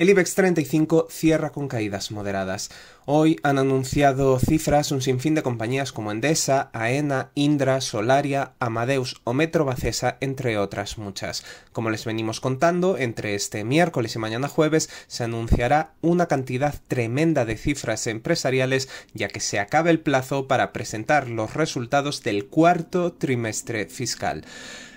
El IBEX 35 cierra con caídas moderadas. Hoy han anunciado cifras un sinfín de compañías como Endesa, Aena, Indra, Solaria, Amadeus o Metro Bacesa, entre otras muchas. Como les venimos contando, entre este miércoles y mañana jueves se anunciará una cantidad tremenda de cifras empresariales ya que se acaba el plazo para presentar los resultados del cuarto trimestre fiscal.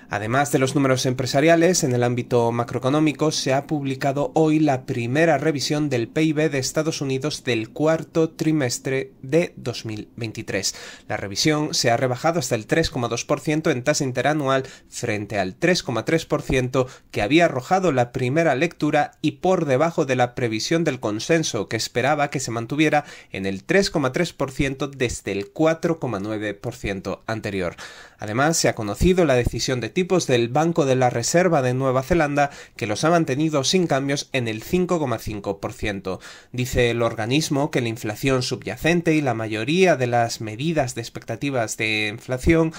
Además de los números empresariales, en el ámbito macroeconómico se ha publicado hoy la primera revisión del PIB de Estados Unidos del cuarto trimestre de 2023. La revisión se ha rebajado hasta el 3,2% en tasa interanual frente al 3,3% que había arrojado la primera lectura y por debajo de la previsión del consenso que esperaba que se mantuviera en el 3,3% desde el 4,9% anterior. Además, se ha conocido la decisión de tipos del Banco de la Reserva de Nueva Zelanda que los ha mantenido sin cambios en el 5,5%. Dice el organismo que la inflación subyacente y la mayoría de las medidas de expectativas de inflación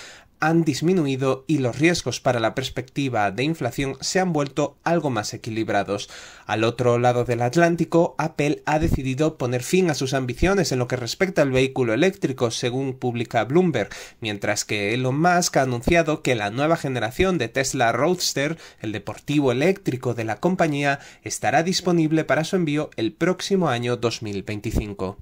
han disminuido y los riesgos para la perspectiva de inflación se han vuelto algo más equilibrados. Al otro lado del Atlántico, Apple ha decidido poner fin a sus ambiciones en lo que respecta al vehículo eléctrico, según publica Bloomberg, mientras que Elon Musk ha anunciado que la nueva generación de Tesla Roadster, el deportivo eléctrico de la compañía, estará disponible para su envío el próximo año 2025.